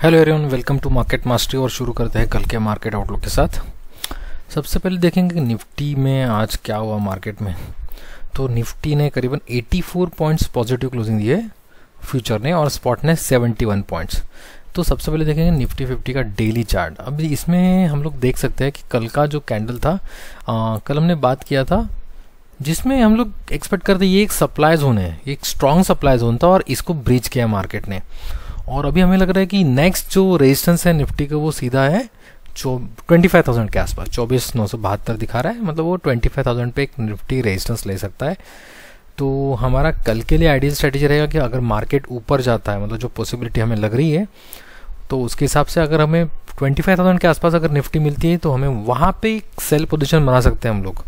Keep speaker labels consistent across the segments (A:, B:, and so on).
A: hello everyone welcome to Market Mastery और शुरू करते हैं कल के मार्केट आउटलुक के साथ सबसे पहले देखेंगे कि निफ्टी में आज क्या हुआ मार्केट में तो निफ्टी ने करीबन 84 पॉइंट्स पॉजिटिव क्लोजिंग दिए फ्यूचर ने और स्पॉट ने 71 पॉइंट्स तो सबसे पहले देखेंगे निफ्टी फिफ्टी का डेली चार्ट अब इसमें हम लोग देख सकते हैं कि कल का जो कैंडल था आ, कल हमने बात किया था जिसमें हम लोग एक्सपेक्ट करते ये एक सप्लाई जोन है एक स्ट्रॉन्ग सप्लाई जोन था और इसको ब्रिज किया मार्केट ने और अभी हमें लग रहा है कि नेक्स्ट जो रेजिस्टेंस है निफ्टी का वो सीधा है जो ट्वेंटी फाइव थाउजेंड के आसपास चौबीस नौ सौ बहत्तर दिखा रहा है मतलब वो ट्वेंटी फाइव थाउजेंड पे एक निफ्टी रेजिस्टेंस ले सकता है तो हमारा कल के लिए आइडियल स्ट्रेटेजी रहेगा कि अगर मार्केट ऊपर जाता है मतलब जो पॉसिबिलिटी हमें लग रही है तो उसके हिसाब से अगर हमें ट्वेंटी फाइव थाउजेंड के आसपास अगर निफ्टी मिलती है तो हमें वहाँ पे एक सेल पोजिशन बना सकते हैं हम लोग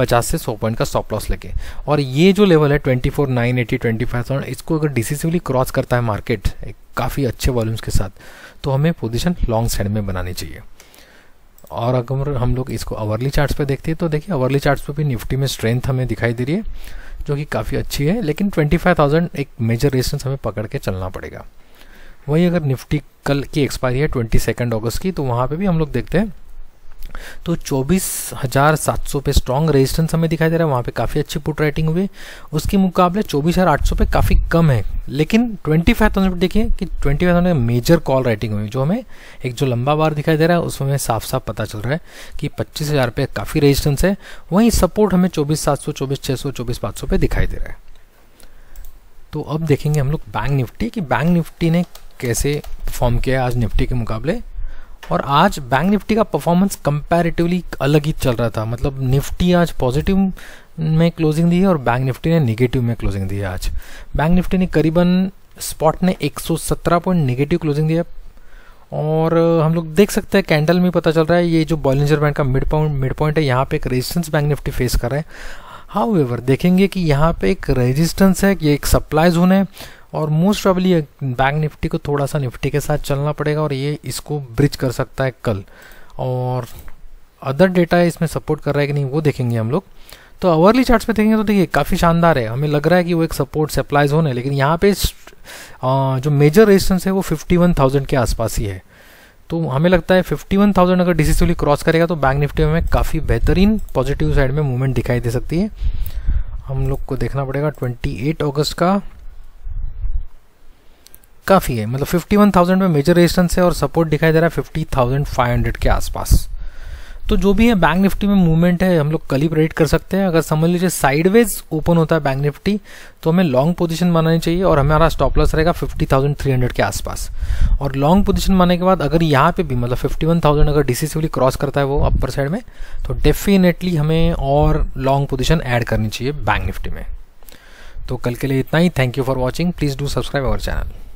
A: पचास से सौ पॉइंट का स्टॉप लॉस लेके और ये जो लेवल है twenty four nine eighty twenty five thousand इसको अगर डिसिसिवली क्रॉस करता है मार्केट काफ़ी अच्छे वॉल्यूम्स के साथ तो हमें पोजीशन लॉन्ग साइड में बनानी चाहिए और अगर हम लोग इसको अवरली चार्ट्स पे देखते हैं तो देखिए अवरली चार्ट्स पे भी निफ्टी में स्ट्रेंथ हमें दिखाई दे रही है जो कि काफ़ी अच्छी है लेकिन 25,000 एक मेजर रेजिस्टेंस हमें पकड़ के चलना पड़ेगा वहीं अगर निफ्टी कल की एक्सपायरी है ट्वेंटी सेकेंड अगस्त की तो वहाँ पर भी हम लोग देखते हैं तो चौबीस हज़ार सात सौ पे स्ट्रॉन्ग रेजिस्टेंस हमें दिखाई दे रहा है वहाँ पे काफ़ी अच्छी पुट राइटिंग हुई उसके मुकाबले चौबीस हज़ार आठ सौ पे काफ़ी कम है लेकिन ट्वेंटी फाइव थाउजेंड देखिए कि twenty five thousand major call writing हुई जो हमें एक जो लंबा बार दिखाई दे रहा है उसमें साफ साफ पता चल रहा है कि पच्चीस हज़ार पे काफ़ी रजिस्टेंस है वहीं सपोर्ट हमें चौबीस सात सौ चौबीस छः सौ चौबीस पाँच सौ पे दिखाई दे रहा है तो अब देखेंगे हम लोग बैंक निफ्टी कि बैंक निफ्टी ने कैसे परफॉर्म किया आज निफ्टी के मुकाबले और आज बैंक निफ्टी का परफॉर्मेंस कंपैरेटिवली अलग ही चल रहा था मतलब निफ्टी आज पॉजिटिव में क्लोजिंग दी है और बैंक निफ्टी ने नेगेटिव में क्लोजिंग दी है आज बैंक निफ्टी ने करीबन स्पॉट ने 117 पॉइंट नेगेटिव क्लोजिंग दिया और हम लोग देख सकते हैं कैंडल में पता चल रहा है ये जो बॉलिंजर बैंड का मिड पॉइंट मिड पॉइंट है यहाँ पे एक रेजिस्टेंस बैंक निफ्टी फेस कर रहा है हाउ देखेंगे कि यहाँ पे एक रेजिस्टेंस है ये एक सप्लाई जोन है और मोस्ट प्रॉबली बैंक निफ्टी को थोड़ा सा निफ्टी के साथ चलना पड़ेगा और ये इसको ब्रिज कर सकता है कल और अदर डेटा इसमें सपोर्ट कर रहा है कि नहीं वो देखेंगे हम लोग तो अवर्ली चार्ट्स पे देखेंगे तो देखिए काफ़ी शानदार है हमें लग रहा है कि वो एक सपोर्ट सप्लाई जोन है लेकिन यहाँ पे जो मेजर रेजिस्टेंस है वो 51,000 के आसपास ही है तो हमें लगता है 51,000 अगर डिसिसिवली क्रॉस करेगा तो बैंक निफ्टी में काफ़ी बेहतरीन पॉजिटिव साइड में मूवमेंट दिखाई दे सकती है हम लोग को देखना पड़ेगा ट्वेंटी अगस्त का काफ़ी है मतलब 51,000 में मेजर रेजिस्टेंस है और सपोर्ट दिखाई दे रहा है 50,500 के आसपास तो जो भी है बैंक निफ्टी में मूवमेंट है हम लोग कल ही प्रेडिक्ट कर सकते हैं अगर समझ लीजिए साइडवेज ओपन होता है बैंक निफ्टी तो हमें लॉन्ग पोजीशन बनानी चाहिए और हमारा स्टॉप लॉस रहेगा 50,300 के आसपास और लॉन्ग पोजीशन बनाने के बाद अगर यहाँ पे भी मतलब 51,000 अगर डिसिसिवली क्रॉस करता है वो अपर साइड में तो डेफिनेटली हमें और लॉन्ग पोजिशन ऐड करनी चाहिए बैंक निफ्टी में तो कल के लिए इतना ही thank you for watching please do subscribe our channel